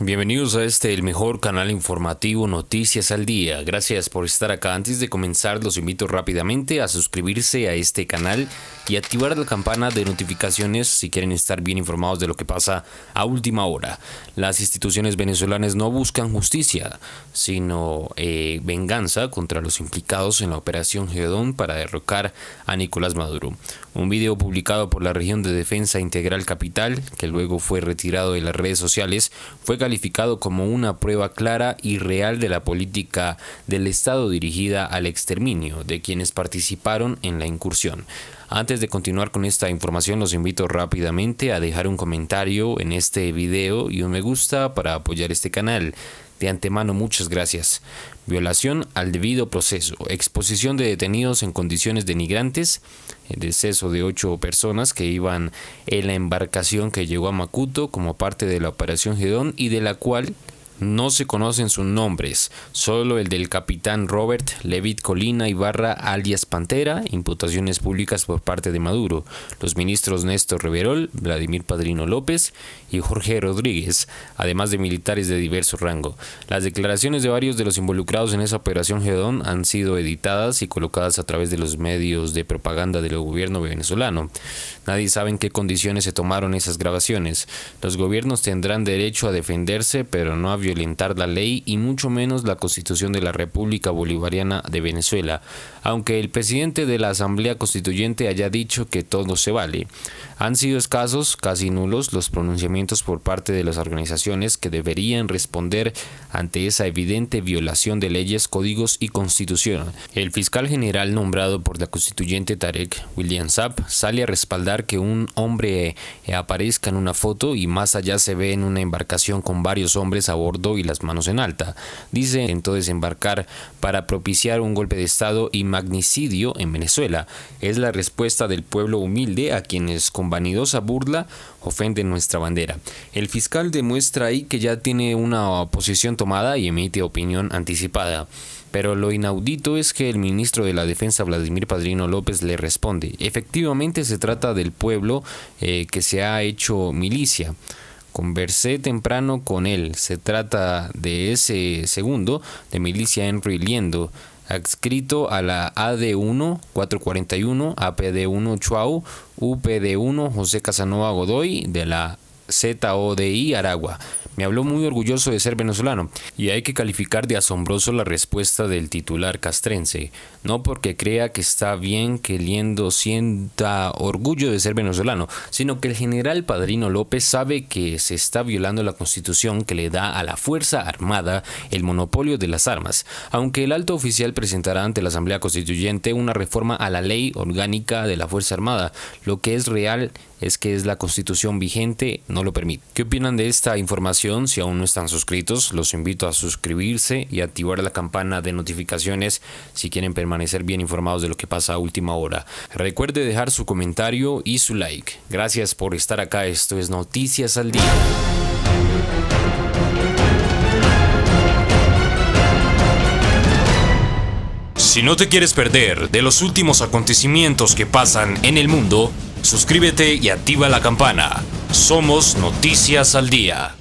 Bienvenidos a este, el mejor canal informativo Noticias al Día. Gracias por estar acá. Antes de comenzar, los invito rápidamente a suscribirse a este canal y activar la campana de notificaciones si quieren estar bien informados de lo que pasa a última hora. Las instituciones venezolanas no buscan justicia, sino eh, venganza contra los implicados en la operación Gedón para derrocar a Nicolás Maduro. Un video publicado por la región de defensa integral capital, que luego fue retirado de las redes sociales, fue calificado como una prueba clara y real de la política del Estado dirigida al exterminio de quienes participaron en la incursión. Antes de continuar con esta información, los invito rápidamente a dejar un comentario en este video y un me gusta para apoyar este canal. De antemano muchas gracias. Violación al debido proceso. Exposición de detenidos en condiciones denigrantes. El eh, deceso de ocho personas que iban en la embarcación que llegó a Macuto como parte de la operación Gedón y de la cual no se conocen sus nombres, solo el del capitán Robert Levit Colina Ibarra alias Pantera, imputaciones públicas por parte de Maduro, los ministros Néstor Riverol, Vladimir Padrino López y Jorge Rodríguez, además de militares de diverso rango. Las declaraciones de varios de los involucrados en esa operación Gedón han sido editadas y colocadas a través de los medios de propaganda del gobierno venezolano. Nadie sabe en qué condiciones se tomaron esas grabaciones. Los gobiernos tendrán derecho a defenderse, pero no a violentar la ley y mucho menos la constitución de la República Bolivariana de Venezuela, aunque el presidente de la Asamblea Constituyente haya dicho que todo se vale. Han sido escasos, casi nulos, los pronunciamientos por parte de las organizaciones que deberían responder ante esa evidente violación de leyes, códigos y constitución. El fiscal general nombrado por la constituyente Tarek William Zapp sale a respaldar que un hombre aparezca en una foto y más allá se ve en una embarcación con varios hombres a bordo y las manos en alta. Dice, entonces embarcar para propiciar un golpe de Estado y magnicidio en Venezuela. Es la respuesta del pueblo humilde a quienes con vanidosa burla ofenden nuestra bandera. El fiscal demuestra ahí que ya tiene una posición tomada y emite opinión anticipada. Pero lo inaudito es que el ministro de la Defensa, Vladimir Padrino López, le responde, efectivamente se trata del pueblo eh, que se ha hecho milicia. Conversé temprano con él. Se trata de ese segundo de Milicia Henry Liendo, adscrito a la AD1 441, APD1 Chuau, UPD1 José Casanova Godoy de la ZODI Aragua. Me habló muy orgulloso de ser venezolano y hay que calificar de asombroso la respuesta del titular castrense, no porque crea que está bien que Liendo sienta orgullo de ser venezolano, sino que el general Padrino López sabe que se está violando la constitución que le da a la Fuerza Armada el monopolio de las armas, aunque el alto oficial presentará ante la Asamblea Constituyente una reforma a la ley orgánica de la Fuerza Armada, lo que es real es que es la constitución vigente no lo permite. ¿Qué opinan de esta información? Si aún no están suscritos, los invito a suscribirse y activar la campana de notificaciones si quieren permanecer bien informados de lo que pasa a última hora. Recuerde dejar su comentario y su like. Gracias por estar acá. Esto es Noticias al Día. Si no te quieres perder de los últimos acontecimientos que pasan en el mundo, suscríbete y activa la campana. Somos Noticias al Día.